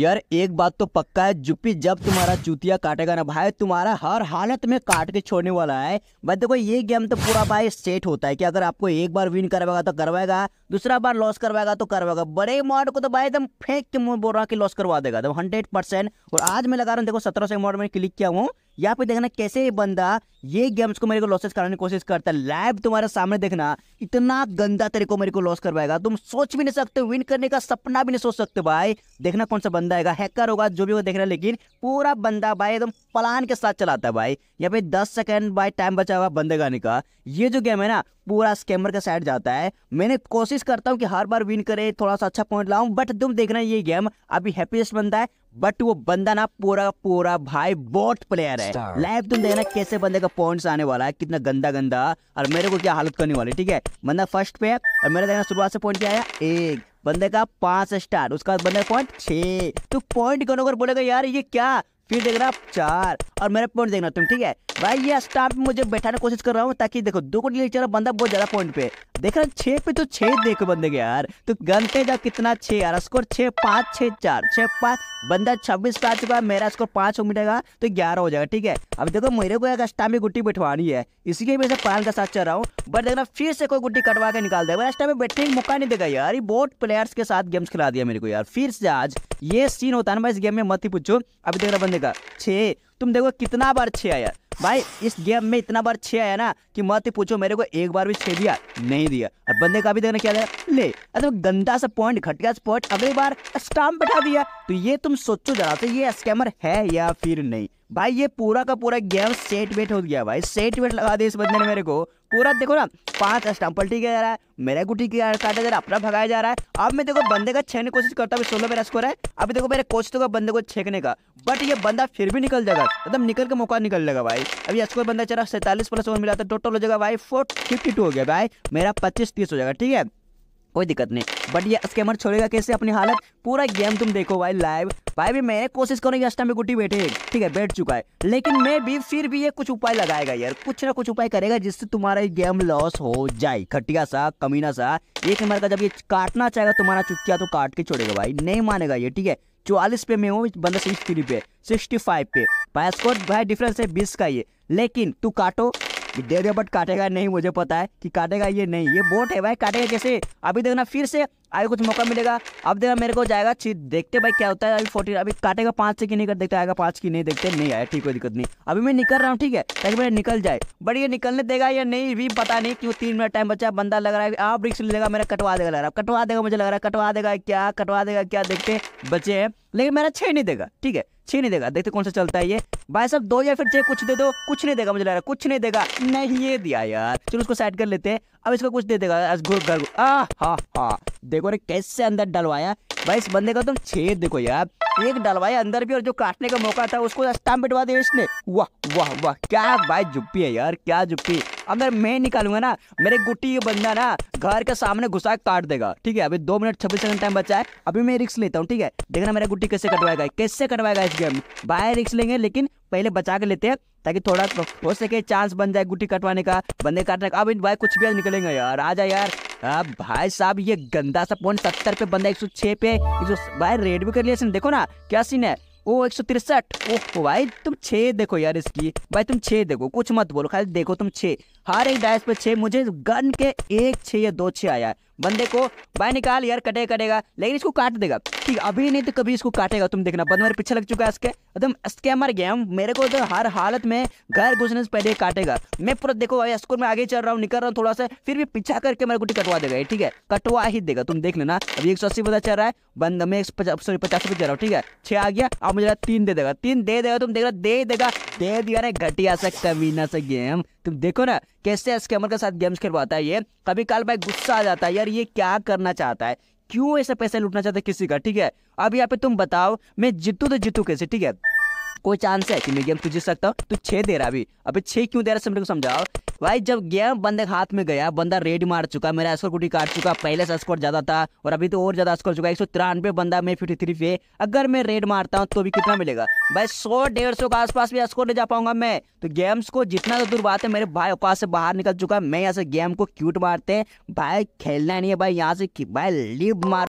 यार एक बात तो पक्का है जुप्पी जब तुम्हारा चूतिया काटेगा ना भाई तुम्हारा हर हालत में काट के छोड़ने वाला है भाई देखो ये गेम तो पूरा भाई सेट होता है कि अगर आपको एक बार विन करवाएगा तो करवाएगा दूसरा बार लॉस करवाएगा तो करवाएगा बड़े मॉड को तो भाई एकदम फेंक के बोल रहा कि लॉस करवा देगा तो हंड्रेड और आज मैं लगा रहा हूँ देखो सत्रह सौ मॉड में क्लिक किया हूँ यहाँ पे देखना कैसे ये बंदा ये गेम्स को मेरे को लॉसेस कराने की कोशिश करता है लैब तुम्हारे सामने देखना इतना गंदा तरीको मेरे को लॉस करवाएगा तुम सोच भी नहीं सकते विन करने का सपना भी नहीं सोच सकते भाई देखना कौन सा बंदा आएगा हैकर होगा जो भी वो देख रहा है लेकिन पूरा बंदा भाई एकदम प्लान के साथ चलाता है भाई यहाँ पे दस सेकेंड भाई टाइम बचा हुआ बंदे गाने का ये जो गेम है ना पूरा स्कैमर का साइड जाता है मैंने कोशिश करता हूँ कि हर बार विन करे थोड़ा सा अच्छा पॉइंट लाऊ बट तुम देखना ये गेम अभी हैप्पीस्ट बनता है बट वो बंदा ना पूरा पूरा भाई बोट प्लेयर है लाइव तुम देखना कैसे बंदे का पॉइंट्स आने वाला है कितना गंदा गंदा और मेरे को क्या हालत करने वाली ठीक है बंदा फर्स्ट पे है और मेरा देखना शुरुआत से पॉइंट क्या आया एक बंदे का पांच स्टार उसका बंदे पॉइंट छे तो पॉइंट अगर बोलेगा यार ये क्या फिर देख रहा चार और मेरा पॉइंट देखना तुम ठीक है भाई ये स्टार पे मुझे बैठाने की कोशिश कर रहा हूँ ताकि देखो दो कोटी लेकर बंदा बहुत ज्यादा पॉइंट पे देख रहा छे पे तो छे देखो बंदे के यार तो गनते जाओ कितना छे यार स्कोर छे पाँच छे चार छे पाँच बंदा छब्बीस पे आ चुका है मेरा स्कोर पांच हो मिटेगा तो ग्यारह हो जाएगा ठीक है अब देखो मेरे को एक स्टाफ में गुट्टी बैठवानी है इसी के वजह से पान का साथ चल रहा हूँ बट देखना फिर से कोई गुट्टी कटवा के निकाल देगा स्टाफ में बैठने का मौका नहीं देगा यार बहुत प्लेयर्स के साथ गेम्स खिला दिया मेरे को यार फिर से आज ये सीन होता है ना मैं इस गेम में मत ही पूछो अभी देख रहा बंदे का छे तुम देखो कितना बार छे आया भाई इस गेम में इतना बार छे आया ना कि मत ही पूछो मेरे को एक बार भी छे दिया नहीं दिया और बंदे का भी देखना क्या ले अरे तो गंदा सा पॉइंट घटका पॉइंट अगली बार स्टाम बैठा दिया तो ये तुम सोचो जरा तो ये स्कैमर है या फिर नहीं भाई ये पूरा का पूरा गेम सेट वेट हो गया भाई सेट वेट लगा दिया इस बंदे ने मेरे को पूरा देखो ना पांच स्टम्पल ठीक जा रहा है मेरा गुटी काटा जा रहा है अपना भगाया जा रहा है अब मैं देखो बंदे का छेने कोशिश करता हूँ सोलह मेरा स्कोर है अभी देखो मेरे कोशिश तो बंदे को छेकने का बट ये बंदा फिर भी निकल जाएगा एकदम निकल के मौका निकल जाएगा भाई अभी स्कोर बंदा चला सैतालीस प्लस ओवर मिला था तो टोटल हो जाएगा भाई फोर फिफ्टी टू हो गया भाई मेरा पच्चीस तीस हो जाएगा ठीक है कोई दिक्कत नहीं बट ये स्कैमर छोड़ेगा कैसे अपनी हालत पूरा गेम तुम देखो भाई लाइव भाई भी मैं कोशिश करूँगी अस्टा में गुटी बैठे ठीक है बैठ चुका है लेकिन मैं भी फिर भी ये कुछ उपाय लगाएगा यार कुछ ना कुछ उपाय करेगा जिससे तुम्हारा ये गेम लॉस हो जाए खटिया सा कमीना सा एक नंबर का जब ये काटना चाहेगा तुम्हारा चुटिया तो काट के छोड़ेगा भाई नहीं मानेगा ये ठीक है चौवालीस पे में हूँ बंदा सिक्स थ्री पे सिक्सटी फाइव पे भाई स्कोर भाई डिफरेंस है बीस का ये लेकिन तू काटो दे दे बट काटेगा नहीं मुझे पता है कि काटेगा ये नहीं ये बोट है भाई काटेगा कैसे अभी देखना फिर से आगे कुछ मौका मिलेगा अब देखा मेरे को जाएगा छी देखते भाई क्या होता है अभी फोर्टी अभी काटेगा पाँच से कि नहीं कर देखते आएगा पाँच की नहीं देखते नहीं आया ठीक कोई दिक्कत नहीं अभी मैं निकल रहा हूँ ठीक है ताकि मेरा निकल जाए बट ये निकलने देगा या नहीं भी पता नहीं क्यों तीन मिनट टाइम बचा बंदा लग रहा है आप रिक्स लेगा मेरा कटवा देगा लग रहा कटवा देगा मुझे लग रहा है कटवा देगा क्या कटवा देगा क्या देखते बचे हैं लेकिन मेरा छे नहीं देगा ठीक है छे नहीं देगा देखते कौन सा चलता है ये भाई साहब दो या फिर छः कुछ दे दो कुछ नहीं देगा मुझे लग रहा कुछ नहीं देगा नहीं ये दिया यार चलो उसको साइड कर लेते हैं अब इसको कुछ दे देगा देखो रे कैसे अंदर डलवाया भाई इस बंदे का तुम छेद देखो यार एक डलवाया अंदर भी और जो काटने का मौका था उसको स्टाम्प बिटवा दिया इसने वाह वाह वाह क्या भाई जुप्पी है यार क्या जुप्पी अगर मैं निकालूंगा ना मेरे गुटी ये बंदा ना घर के सामने घुसा काट देगा ठीक है अभी दो मिनट छब्बीस सेकंड टाइम बचा है अभी मैं रिक्स लेता हूँ ठीक है देखना मेरा गुटी कैसे कटवाएगा कैसे कटवाएगा इस गेम बाहर रिक्स लेंगे लेकिन पहले बचा के लेते हैं ताकि थोड़ा हो सके चांस बन जाए गुटी कटवाने का बंदे काटने का अब भाई कुछ भी निकलेंगे यार आ जाए यार अब भाई साहब ये गंदा सा पॉइंट सत्तर पे बंदा एक सौ छह पे भाई रेड भी कर लिया देखो ना क्या सीन है ओ एक सौ तिरसठ ओह भाई तुम छे देखो यार इसकी भाई तुम छे देखो कुछ मत बोलो खाली देखो तुम छे हर एक डैश पे छे मुझे गन के एक छे या दो छे आया है बंदे को बाय निकाल यार कटे कटेगा लेकिन इसको काट देगा ठीक अभी नहीं तो कभी इसको काटेगा तुम देखना बंद मेरे पीछे लग चुका है इसके एकदम स्कैमर गेम मेरे को तो हर हालत में घर घुसने से पहले काटेगा मैं पूरा देखो भाई स्कूल में आगे चल रहा हूँ निकल रहा हूँ थोड़ा सा फिर भी पीछा करके मेरे को कटवा देगा ठीक है कटवा ही देगा तुम देख लेना अभी एक सौ अस्सी पता चल रहा है बंद में सॉरी पचास रुपये चल रहा हूँ ठीक है छह आ गया अब मुझे तीन दे देगा तीन दे देगा तुम देख रहा दे देगा दे दिया ना घटिया सा कमीना सा गेम तुम देखो ना कैसे स्कैमर के साथ गेम्स खेलवाता है ये कभी काल भाई गुस्सा आ जाता है यार ये क्या करना चाहता है क्यों ऐसा पैसा लूटना चाहता है किसी का ठीक है अब यहाँ पे तुम बताओ मैं जीतू तो जीतू कैसे ठीक है कोई चांस है कि मैं गेम तुझे सकता हूँ तू छे दे रहा अभी अभी छे क्यों दे रहा है समझाओ भाई जब गेम बंदे के हाथ में गया बंदा रेड मार चुका मेरा स्कोर कुटी काट चुका पहले से स्कोर ज्यादा था और अभी तो और ज्यादा स्कोर चुका एक सौ तिरानवे बंदा मैं फिफ्टी थ्री पे अगर मैं रेड मारता हूँ तो भी कितना मिलेगा भाई सौ डेढ़ सौ के आसपास भी स्कोर ले जा पाऊंगा मैं तो गेम्स को जितना तो दूर बात है मेरे भाई पास से बाहर निकल चुका मैं यहाँ से गेम को क्यूट मारते हैं भाई खेलना नहीं है भाई यहाँ से भाई लिव मार